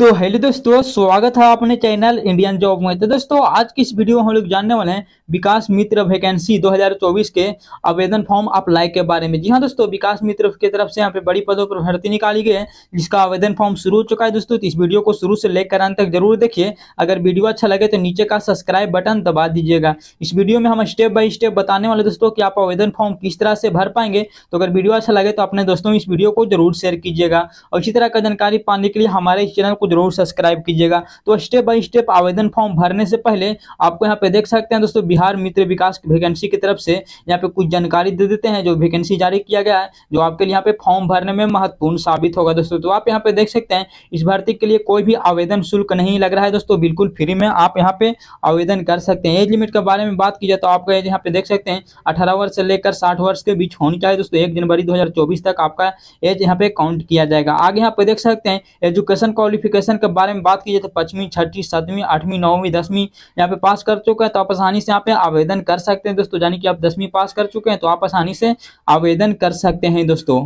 तो हेलो दोस्तों स्वागत है अपने चैनल इंडियन जॉब में तो दोस्तों आज की इस वीडियो में हम लोग जानने वाले हैं विकास मित्र वैकेंसी 2024 के आवेदन फॉर्म अप्लाई के बारे में जी हाँ दोस्तों विकास मित्र की तरफ से यहाँ पे बड़ी पदों पर भर्ती निकाली गई है जिसका आवेदन फॉर्म शुरू हो चुका है दोस्तों तो इस वीडियो को शुरू से लेकर अंत तक जरूर देखिए अगर वीडियो अच्छा लगे तो नीचे का सब्सक्राइब बटन दबा दीजिएगा इस वीडियो में हम स्टेप बाय स्टेप बताने वाले दोस्तों की आप आवेदन फॉर्म किस तरह से भर पाएंगे तो अगर वीडियो अच्छा लगे तो अपने दोस्तों इस वीडियो को जरूर शेयर कीजिएगा और इसी तरह का जानकारी पाने के लिए हमारे इस चैनल को जरूर सब्सक्राइब कीजिएगा तो स्टेप बाई स्टेप आवेदन फॉर्म भरने से पहले आपको यहाँ पे देख सकते हैं दोस्तों बिहार मित्र विकास वैकेंसी की तरफ से यहाँ पे कुछ जानकारी दे देते हैं जो वैकेंसी जारी किया गया है जो आपके लिए यहाँ पे फॉर्म भरने में महत्वपूर्ण साबित होगा दोस्तों तो आप यहाँ पे देख सकते हैं इस भर्ती के लिए कोई भी आवेदन शुल्क नहीं लग रहा है दोस्तों बिल्कुल फ्री में आप यहाँ पे आवेदन कर सकते हैं एज लिमिट के बारे में बात की जाए तो आपका एज यहाँ पे देख सकते हैं अठारह वर्ष से लेकर साठ वर्ष के बीच होनी चाहिए दोस्तों एक जनवरी दो तक आपका एज यहाँ पे काउंट किया जाएगा आगे यहाँ पे देख सकते हैं एजुकेशन क्वालिफिकेशन क्वेश्चन के बारे में बात की जाए तो पचवीं छठी सातवीं आठवीं नौवीं दसवीं यहाँ पे पास कर चुके हैं तो आप आसानी से यहाँ पे आवेदन कर सकते हैं दोस्तों यानी कि आप दसवीं पास कर चुके हैं तो आप आसानी से आवेदन कर सकते हैं दोस्तों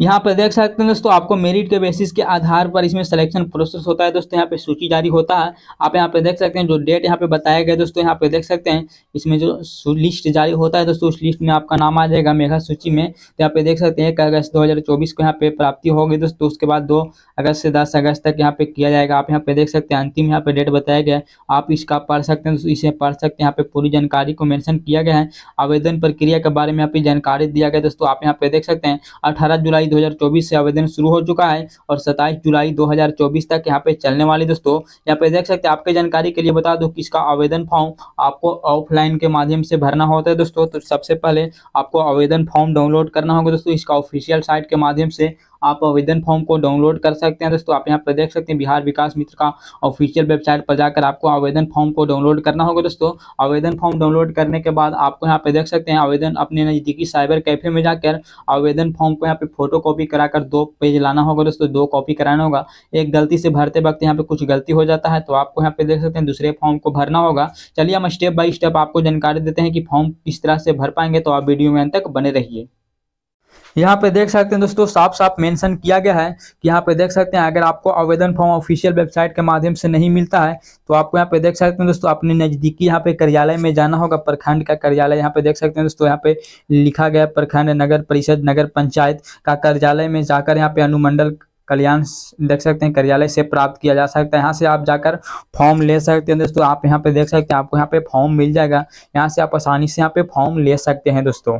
यहाँ पर देख सकते हैं दोस्तों आपको मेरिट के बेसिस के आधार पर इसमें सिलेक्शन प्रोसेस होता है दोस्तों यहाँ पे सूची जारी होता है आप यहाँ पे देख सकते हैं जो डेट यहाँ पे बताया गया दोस्तों यहाँ पे देख सकते हैं इसमें जो लिस्ट जारी होता है दोस्तों उस लिस्ट में आपका नाम आ जाएगा मेघा सूची में तो यहाँ पे देख सकते हैं एक अगस्त दो को यहाँ पे प्राप्ति होगी दोस्तों उसके बाद दो अगस्त से दस अगस्त तक यहाँ पे किया जाएगा आप यहाँ पे देख सकते हैं अंतिम यहाँ पे डेट बताया गया आप इसका पढ़ सकते हैं इसे पढ़ सकते हैं यहाँ पे पूरी जानकारी को मैंशन किया गया है आवेदन प्रक्रिया के बारे में यहाँ पे जानकारी दिया गया दोस्तों आप यहाँ पे देख सकते हैं अठारह जुलाई जुलाई 2024 से आवेदन शुरू हो चुका है और 27 जुलाई 2024 तक यहाँ पे चलने वाली दोस्तों यहाँ पे देख सकते हैं आपके जानकारी के लिए बता दो कि इसका आवेदन फॉर्म आपको ऑफलाइन के माध्यम से भरना होता है दोस्तों तो सबसे पहले आपको आवेदन फॉर्म डाउनलोड करना होगा दोस्तों इसका ऑफिशियल साइट के माध्यम से आप आवेदन फॉर्म को डाउनलोड कर सकते हैं दोस्तों आप यहाँ पर देख सकते हैं बिहार विकास मित्र का ऑफिशियल वेबसाइट पर जाकर आपको आवेदन फॉर्म को डाउनलोड करना होगा दोस्तों आवेदन फॉर्म डाउनलोड करने के बाद आपको यहाँ पे देख सकते हैं आवेदन अपने नज़दीकी साइबर कैफे में जाकर आवेदन फॉर्म को यहाँ पे फोटो कॉपी कराकर दो पेज लाना होगा दोस्तों दो कॉपी कराना होगा एक गलती से भरते वक्त यहाँ पे कुछ गलती हो जाता है तो आपको यहाँ पे देख सकते हैं दूसरे फॉर्म को भरना होगा चलिए हम स्टेप बाई स्टेप आपको जानकारी देते हैं कि फॉर्म किस तरह से भर पाएंगे तो आप वीडियो में अंत तक बने रहिए यहाँ पे देख सकते हैं दोस्तों साफ साफ मेंशन किया गया है कि यहाँ पे देख सकते हैं अगर आपको आवेदन फॉर्म ऑफिशियल वेबसाइट के माध्यम से नहीं मिलता है तो आपको यहाँ पे देख सकते हैं दोस्तों अपने नज़दीकी यहाँ पे कार्यालय में जाना होगा प्रखंड का कार्यालय यहाँ पे देख सकते हैं दोस्तों यहाँ पे लिखा गया प्रखंड नगर परिषद नगर पंचायत का कार्यालय में जाकर यहाँ पे अनुमंडल कल्याण देख सकते हैं कार्यालय से प्राप्त किया जा सकता है यहाँ से आप जाकर फॉर्म ले सकते हैं दोस्तों आप यहाँ पे देख सकते हैं आपको यहाँ पे फॉर्म मिल जाएगा यहाँ से आप आसानी से यहाँ पे फॉर्म ले सकते हैं दोस्तों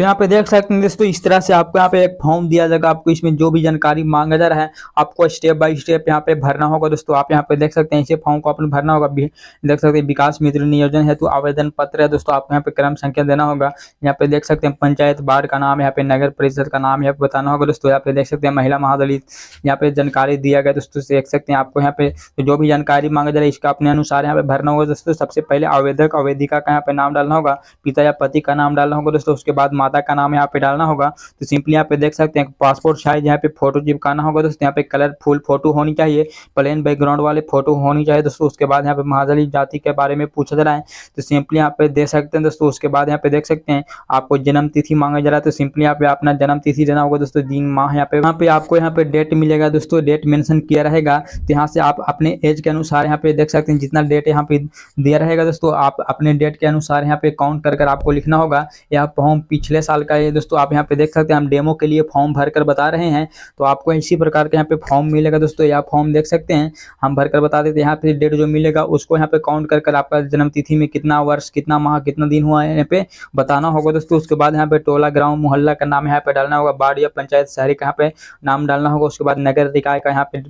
तो यहाँ पे देख सकते हैं दोस्तों इस तरह से आपको यहाँ पे एक फॉर्म दिया जाएगा आपको इसमें जो भी जानकारी मांगा जा रहा है आपको स्टेप बाय स्टेप यहाँ पे भरना होगा दोस्तों आप यहाँ पे देख सकते हैं इसे फॉर्म को आपने भरना होगा देख सकते हैं विकास मित्र नियोजन है तो आवेदन पत्र है दोस्तों आपको यहाँ पे क्रम संख्या देना होगा यहाँ पे देख सकते हैं पंचायत वार्ड का नाम यहाँ पे नगर परिषद का नाम यहाँ पे बताना होगा दोस्तों यहाँ पे देख सकते हैं महिला महादलित यहाँ पे जानकारी दिया गया दोस्तों देख सकते हैं आपको यहाँ पे जो भी जानकारी मांगा जा रहा है इसका अपने अनुसार यहाँ पे भरना होगा दोस्तों सबसे पहले आवेदक आवेदिका का यहाँ पे नाम डालना होगा पिता या पति का नाम डालना होगा दोस्तों उसके बाद माता का नाम यहाँ पे डालना होगा तो सिंपली यहाँ पे देख सकते हैं पासपोर्ट साइज यहाँ पे फोटो चिपकाना होगा दोस्तों यहाँ पे कलर फुल फोटो होनी चाहिए प्लेन बैकग्राउंड वाले फोटो होनी चाहिए दोस्तों उसके बाद यहाँ पे महाजली जाति के बारे में पूछा जा रहा है तो सिंपली यहाँ पे दे सकते हैं दोस्तों उसके बाद यहाँ पे देख सकते हैं आपको जन्म तिथि मांगा जा रहा है तो सिंपली यहाँ पे अपना जन्म तिथि देना होगा दोस्तों दिन माह यहाँ पे यहाँ पे आपको यहाँ पे डेट मिलेगा दोस्तों डेट मैंशन किया रहेगा तो यहाँ से आप अपने एज के अनुसार यहाँ पे देख सकते हैं जितना डेट यहाँ पे दिया रहेगा दोस्तों आप अपने डेट के अनुसार यहाँ पे काउंट कर आपको लिखना होगा या फॉर्म पीछे पिछले साल का ये दोस्तों आप यहाँ पे देख सकते हैं हम डेमो के लिए फॉर्म भर कर बता रहे हैं तो आपको इसी प्रकार के यहाँ पे फॉर्म मिलेगा दोस्तों या फॉर्म देख सकते हैं हम भर कर बता देते हैं यहाँ पे डेट जो मिलेगा उसको यहाँ पे काउंट कर कर आपका जन्मतिथि में कितना वर्ष कितना माह कितना दिन हुआ है यहाँ पे बताना होगा दोस्तों उसके बाद यहाँ पे टोला ग्राम मोहल्ला का नाम यहाँ पे डालना होगा वार्ड या पंचायत शहरी का यहाँ पे नाम डालना होगा उसके बाद नगर निकाय का यहाँ पे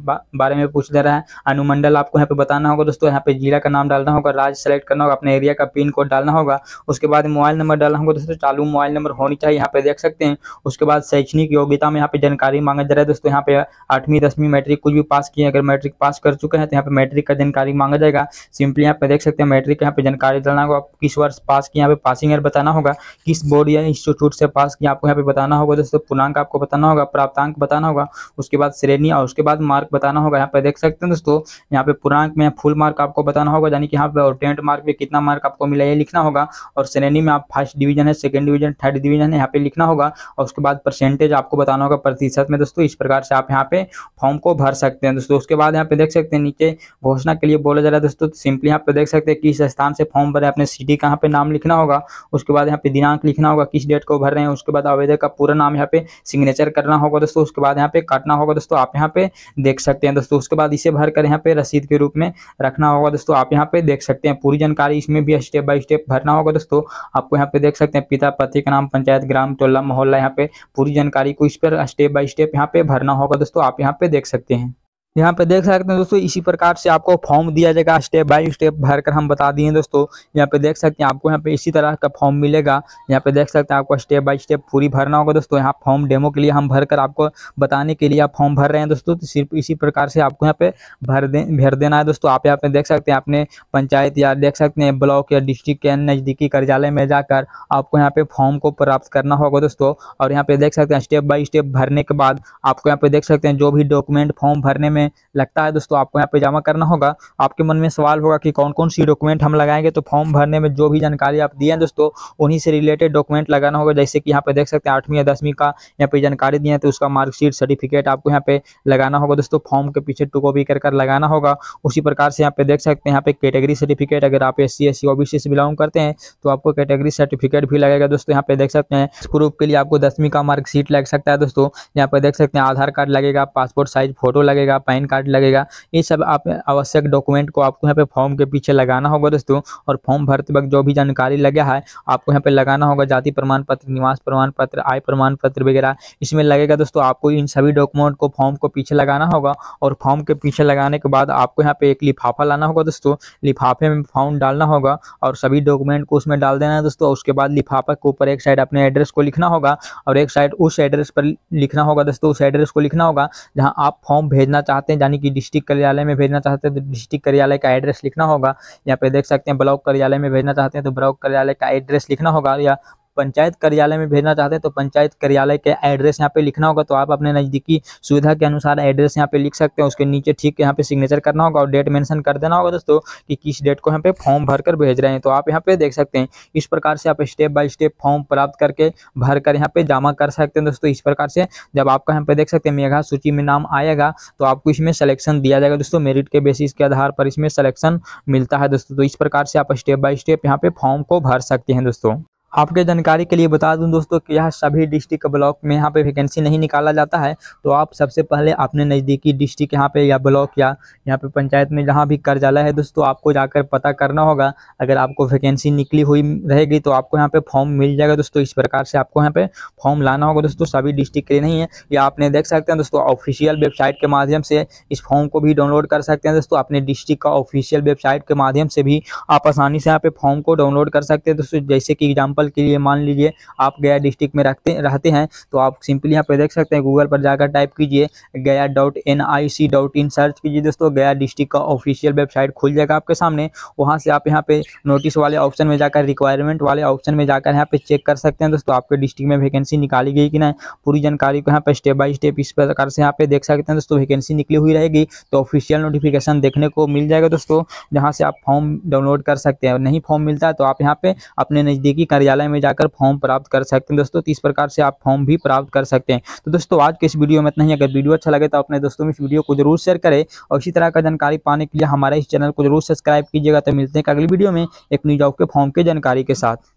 बारे में पूछ दे रहा है अनुमंडल आपको यहाँ पे बताना होगा दोस्तों यहाँ पे जिला का नाम डालना होगा राज्य सेलेक्ट करना होगा अपने एरिया का पिन कोड डालना होगा उसके बाद मोबाइल नंबर डालना होगा दोस्तों चालू मोबाइल नंबर उम्र होनी चाहिए यहाँ पे देख सकते हैं उसके बाद शैक्षणिक योग्यता में यहाँ पे जानकारी मांगा जा रहा है दोस्तों यहाँ पे आठवीं दसवीं मैट्रिक कुछ भी पास किए अगर मैट्रिक पास कर चुके हैं तो यहाँ पे मैट्रिक का जानकारी मांगा जाएगा सिंपली यहाँ पे देख सकते हैं मैट्रिक यहाँ पे जानकारी डालना होगा किस वर्ष पास किया यहाँ पे पासिंग ईयर बताना होगा किस बोर्ड या इंस्टीट्यूट से पास किया आपको यहाँ पे बताना होगा दोस्तों पूर्णांक आपको बताना होगा प्राप्तांक बताना होगा उसके बाद श्रेणी और उसके बाद मार्क बताना होगा यहाँ पे देख सकते हैं दोस्तों यहाँ पे पूर्णांक में फुल मार्क आपको बताना होगा यानी कि यहाँ पे और टेंथ मार्क में कितना मार्क आपको मिला ये लिखना होगा और श्रेणी में आप फर्स्ट डिवीजन है सेकंड डिवीजन थर्ड हमारी डिवीजन है यहाँ पे लिखना होगा और उसके बाद परसेंटेज आपको बताना होगा प्रतिशत में दोस्तों इस प्रकार से आप यहाँ पे फॉर्म को भर सकते हैं दोस्तों उसके बाद यहाँ पे देख सकते हैं नीचे घोषणा के लिए बोला जा रहा है दोस्तों सिंपली यहाँ पे देख सकते हैं किस स्थान से फॉर्म भरे अपने सिटी का पे नाम लिखना होगा उसके बाद यहाँ पे दिनांक लिखना होगा किस डेट को भर रहे हैं उसके बाद आवेदक का पूरा नाम यहाँ पे सिग्नेचर करना होगा दोस्तों उसके बाद यहाँ पे काटना होगा दोस्तों आप यहाँ पे देख सकते हैं दोस्तों उसके बाद इसे भर कर यहाँ पे रसीद के रूप में रखना होगा दोस्तों आप यहाँ पे देख सकते हैं पूरी जानकारी इसमें भी स्टेप बाय स्टेप भरना होगा दोस्तों आपको यहाँ पे देख सकते हैं पिता पति का नाम पंचायत ग्राम टोला मोहल्ला यहाँ पे पूरी जानकारी को इस पर स्टेप बाय स्टेप यहाँ पे भरना होगा दोस्तों आप यहाँ पे देख सकते हैं यहाँ पे देख सकते हैं दोस्तों इसी प्रकार से आपको फॉर्म दिया जाएगा स्टेप बाय स्टेप भरकर हम बता दिए दोस्तों यहाँ पे देख सकते हैं आपको यहाँ पे इसी तरह का फॉर्म मिलेगा यहाँ पे देख सकते हैं आपको स्टेप बाय स्टेप पूरी भरना होगा दोस्तों यहाँ फॉर्म डेमो के लिए हम भरकर आपको बताने के लिए आप फॉर्म भर रहे हैं दोस्तों तो सिर्फ इसी प्रकार से आपको यहाँ पे भर दे भर देना है दोस्तों आप यहाँ पे देख सकते हैं अपने पंचायत या देख सकते हैं ब्लॉक या डिस्ट्रिक्ट के नज़दीकी कार्यालय में जाकर आपको यहाँ पे फॉर्म को प्राप्त करना होगा दोस्तों और यहाँ पे देख सकते हैं स्टेप बाय स्टेप भरने के बाद आपको यहाँ पे देख सकते हैं जो भी डॉक्यूमेंट फॉर्म भरने में में लगता है दोस्तों आपको यहाँ पे जमा करना होगा आपके मन में सवाल होगा कि कौन कौन सी डॉक्यूमेंट हम लगाएंगे तो फॉर्म भरने में जो भी जानकारी आप दिए हैं दोस्तों उन्हीं से रिलेटेड डॉक्यूमेंट लगाना होगा जैसे कि यहाँ पे देख सकते हैं आठवीं या दसवीं का यहाँ पे जानकारी दिए हैं तो उसका मार्कशीट सर्टिफिकेट आपको यहाँ पे लगाना होगा दोस्तों फॉर्म के पीछे टू कॉपी कर कर लगाना होगा उसी प्रकार से यहाँ पे देख सकते हैं यहाँ पे कैटेगरी सर्टिफिकेट अगर आप एस सी एस सी से बिलोंग करते हैं तो आपको कैटेगरी सर्टिफिकेट भी लगेगा दोस्तों यहाँ पे देख सकते हैं प्रूफ के लिए आपको दसवीं का मार्कशीट लग सकता है दोस्तों यहाँ पे देख सकते हैं आधार कार्ड लगेगा पासपोर्ट साइज फोटो लगेगा पैन कार्ड लगेगा ये सब आप आवश्यक डॉक्यूमेंट को आपको यहाँ पे फॉर्म के पीछे लगाना होगा दोस्तों और फॉर्म भरते वक्त जो भी जानकारी लगा है आपको यहाँ पे लगाना होगा जाति प्रमाण पत्र निवास प्रमाण पत्र आय प्रमाण पत्र वगैरह इसमें लगेगा दोस्तों आपको इन सभी डॉक्यूमेंट को फॉर्म को पीछे लगाना होगा और फॉर्म के पीछे लगाने के बाद आपको यहाँ पे एक लिफाफा लाना होगा दोस्तों लिफाफे में फॉर्म डालना होगा और सभी डॉक्यूमेंट को उसमें डाल देना है दोस्तों उसके बाद लिफाफा के ऊपर एक साइड अपने एड्रेस को लिखना होगा और एक साइड उस एड्रेस पर लिखना होगा दोस्तों उस एड्रेस को लिखना होगा जहाँ आप फॉर्म भेजना चाहते चाहते हैं यानी कि डिस्ट्रिक्ट कार्यालय में भेजना चाहते हैं तो डिस्ट्रिक्ट कार्यालय का एड्रेस लिखना होगा यहाँ पे देख सकते हैं ब्लॉक कार्यालय में भेजना चाहते हैं तो ब्लॉक कार्यालय का एड्रेस लिखना होगा या पंचायत कार्यालय में भेजना चाहते हैं तो पंचायत कार्यालय के एड्रेस यहाँ पे लिखना होगा तो आप अपने नज़दीकी सुविधा के अनुसार एड्रेस यहाँ पे लिख सकते हैं उसके नीचे ठीक यहाँ पे सिग्नेचर करना होगा और डेट मेंशन कर देना होगा दोस्तों कि किस डेट को यहाँ पे फॉर्म भरकर भेज रहे हैं तो आप यहाँ पे देख सकते हैं इस प्रकार से आप स्टेप बाय स्टेप फॉर्म प्राप्त करके भर कर यहाँ पे जमा कर सकते हैं दोस्तों इस प्रकार से जब आपका यहाँ पे देख सकते हैं मेघा सूची में नाम आएगा तो आपको इसमें सिलेक्शन दिया जाएगा दोस्तों मेरिट के बेसिस के आधार पर इसमें सिलेक्शन मिलता है दोस्तों तो इस प्रकार से आप स्टेप बाय स्टेप यहाँ पे फॉर्म को भर सकते हैं दोस्तों आपके जानकारी के लिए बता दूं दोस्तों कि यह सभी डिस्ट्रिक्ट ब्लॉक में यहाँ पे वैकेंसी नहीं निकाला जाता है तो आप सबसे पहले अपने नज़दीकी डिस्ट्रिक्ट यहाँ पे या ब्लॉक या यहाँ पे पंचायत में जहाँ भी कार्यालय है दोस्तों आपको जाकर पता करना होगा अगर आपको वैकेंसी निकली हुई रहेगी तो आपको यहाँ पे फॉर्म मिल जाएगा दोस्तों इस प्रकार से आपको यहाँ पे फॉर्म लाना होगा दोस्तों सभी डिस्ट्रिक्ट के लिए नहीं है या आपने देख सकते हैं दोस्तों ऑफिशियल वेबसाइट के माध्यम से इस फॉर्म को भी डाउनलोड कर सकते हैं दोस्तों अपने डिस्ट्रिक्ट का ऑफिशियल वेबसाइट के माध्यम से भी आप आसानी से यहाँ पे फॉर्म को डाउनलोड कर सकते हैं दोस्तों जैसे कि एग्जाम्पल एग्जाम्पल के लिए मान लीजिए आप गया डिस्ट्रिक्ट में रखते रहते हैं तो आप सिंपली यहाँ पर देख सकते हैं गूगल पर जाकर टाइप कीजिए Gaya dot N I C dot in search कीजिए दोस्तों गया डिस्ट्रिक्ट का ऑफिशियल वेबसाइट खुल जाएगा आपके सामने वहाँ से आप यहाँ पे नोटिस वाले ऑप्शन में जाकर रिक्वायरमेंट वाले ऑप्शन में जाकर यहाँ पे चेक कर सकते हैं दोस्तों आपके डिस्ट्रिक्ट में वैकेंसी निकाली गई कि नहीं पूरी जानकारी को यहाँ पे स्टेप बाई स्टेप इस प्रकार से यहाँ पे देख सकते हैं दोस्तों वैकेंसी निकली हुई रहेगी तो ऑफिशियल नोटिफिकेशन देखने को मिल जाएगा दोस्तों जहाँ से आप फॉर्म डाउनलोड कर सकते हैं नहीं फॉर्म मिलता है तो आप यहाँ पे अपने नज़दीकी कार्य कार्यालय में जाकर फॉर्म प्राप्त कर सकते हैं दोस्तों तो इस प्रकार से आप फॉर्म भी प्राप्त कर सकते हैं तो दोस्तों आज के इस वीडियो में इतना ही अगर वीडियो अच्छा लगे तो अपने दोस्तों में इस वीडियो को जरूर शेयर करें और इसी तरह का जानकारी पाने के लिए हमारे इस चैनल को जरूर सब्सक्राइब कीजिएगा तो मिलते हैं अगली वीडियो में एक न्यू जॉब के फॉर्म के जानकारी के साथ